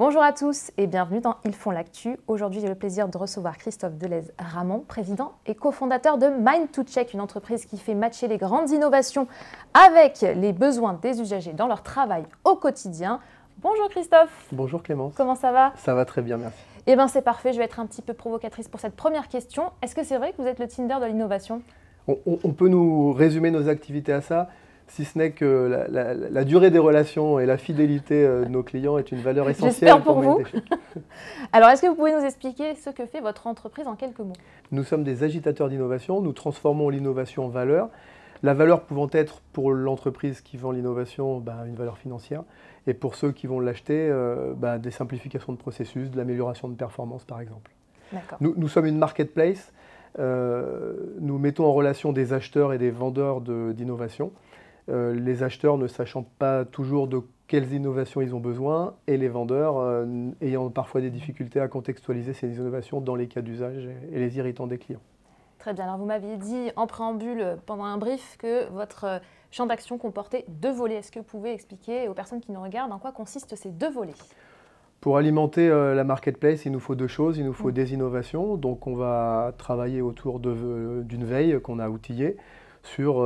Bonjour à tous et bienvenue dans Ils font l'actu. Aujourd'hui, j'ai le plaisir de recevoir Christophe deleuze ramon président et cofondateur de Mind2Check, une entreprise qui fait matcher les grandes innovations avec les besoins des usagers dans leur travail au quotidien. Bonjour Christophe. Bonjour Clémence. Comment ça va Ça va très bien, merci. Eh bien c'est parfait, je vais être un petit peu provocatrice pour cette première question. Est-ce que c'est vrai que vous êtes le Tinder de l'innovation on peut nous résumer nos activités à ça si ce n'est que la, durée des relations et la fidélité euh, de nos clients est une valeur essentielle. pour, vous. Alors, est-ce que vous pouvez nous expliquer ce que fait votre entreprise en quelques mots Nous sommes des agitateurs d'innovation, nous transformons l'innovation en valeur. La valeur pouvant être pour l'entreprise qui vend l'innovation bah, une valeur financière et pour ceux qui vont l'acheter euh, bah, des simplifications de processus, de l'amélioration de performance par exemple. Nous, nous sommes une marketplace, euh, nous mettons en relation des acheteurs et des vendeurs d'innovation. Euh, les acheteurs ne sachant pas toujours de quelles innovations ils ont besoin et les vendeurs euh, ayant parfois des difficultés à contextualiser ces innovations dans les cas d'usage et les irritants des clients. Très bien. Alors, vous m'aviez dit en préambule, pendant un brief, que votre champ d'action comportait deux volets. Est-ce que vous pouvez expliquer aux personnes qui nous regardent en quoi consistent ces deux volets Pour alimenter euh, la marketplace, il nous faut deux choses. Il nous faut mm. des innovations. Donc, on va travailler autour d'une veille qu'on a outillée sur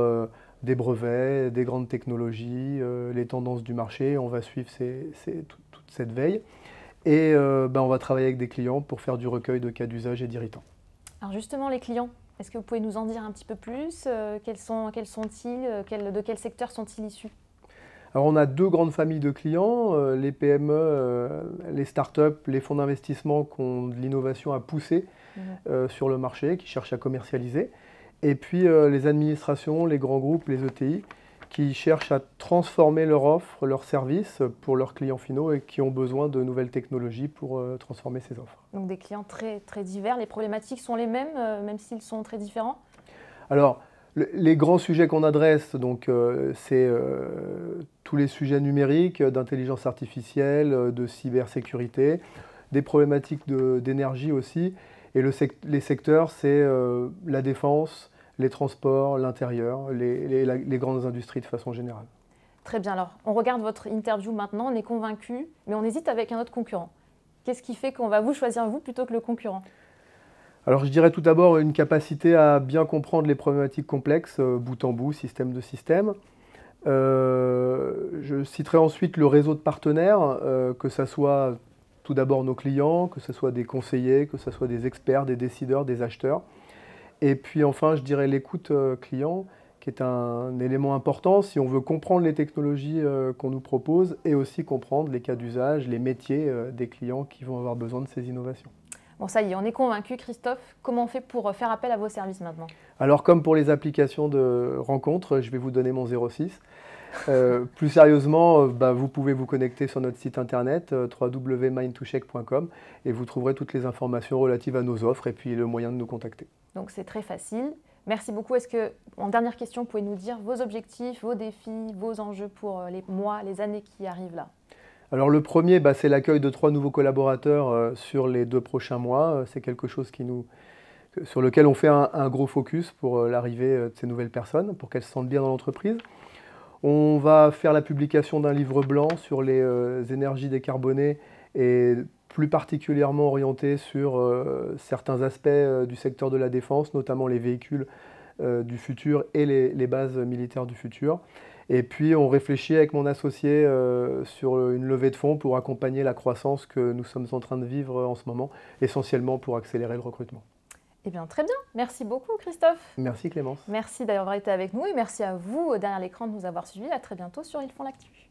des brevets, des grandes technologies, euh, les tendances du marché. On va suivre toute, cette veille. Et euh, ben, on va travailler avec des clients pour faire du recueil de cas d'usage et d'irritants. Alors justement, les clients, est-ce que vous pouvez nous en dire un petit peu plus euh, Quels sont-ils De quel secteur sont-ils issus alors on a deux grandes familles de clients, les PME, les startups, les fonds d'investissement qui ont de l'innovation à pousser mmh. sur le marché, qui cherchent à commercialiser et puis euh, les administrations, les grands groupes, les ETI, qui cherchent à transformer leur offre, leurs services pour leurs clients finaux et qui ont besoin de nouvelles technologies pour euh, transformer ces offres. Donc des clients très, très divers, les problématiques sont les mêmes, euh, même s'ils sont très différents Alors, les grands sujets qu'on adresse, donc c'est tous les sujets numériques, d'intelligence artificielle, de cybersécurité, des problématiques d'énergie aussi. Et les secteurs, c'est la défense, les transports, l'intérieur, les, grandes industries de façon générale. Très bien, alors on regarde votre interview maintenant, on est convaincu, mais on hésite avec un autre concurrent. Qu'est-ce qui fait qu'on va vous choisir vous plutôt que le concurrent alors je dirais tout d'abord une capacité à bien comprendre les problématiques complexes, euh, bout en bout, système de système. Euh, je citerai ensuite le réseau de partenaires, euh, que ce soit tout d'abord nos clients, que ce soit des conseillers, que ce soit des experts, des décideurs, des acheteurs. Et puis enfin, je dirais l'écoute euh, client, qui est un élément important si on veut comprendre les technologies euh, qu'on nous propose et aussi comprendre les cas d'usage, les métiers euh, des clients qui vont avoir besoin de ces innovations. Bon, ça y est, on est convaincu, Christophe. Comment on fait pour faire appel à vos services maintenant Alors, comme pour les applications de rencontre, je vais vous donner mon 06. Euh, plus sérieusement, euh, bah, vous pouvez vous connecter sur notre site internet euh, www.mindtouchec.com et vous trouverez toutes les informations relatives à nos offres et puis le moyen de nous contacter. Donc c'est très facile. Merci beaucoup. Est-ce que, en dernière question, vous pouvez nous dire vos objectifs, vos défis, vos enjeux pour les mois, les années qui arrivent là alors le premier, bah, c'est l'accueil de trois nouveaux collaborateurs sur les deux prochains mois. C'est quelque chose qui nous, sur lequel on fait un, gros focus pour l'arrivée de ces nouvelles personnes, pour qu'elles se sentent bien dans l'entreprise. On va faire la publication d'un livre blanc sur les euh, énergies décarbonées et plus particulièrement orienté sur euh, certains aspects euh, du secteur de la défense, notamment les véhicules du futur et les, les, bases militaires du futur. Et puis on réfléchit avec mon associé sur une levée de fonds pour accompagner la croissance que nous sommes en train de vivre en ce moment, essentiellement pour accélérer le recrutement. Eh bien, très bien. Merci beaucoup, Christophe. Merci, Clémence. Merci d'avoir été avec nous et merci à vous euh, derrière l'écran de nous avoir suivis. À très bientôt sur Il font l'actu.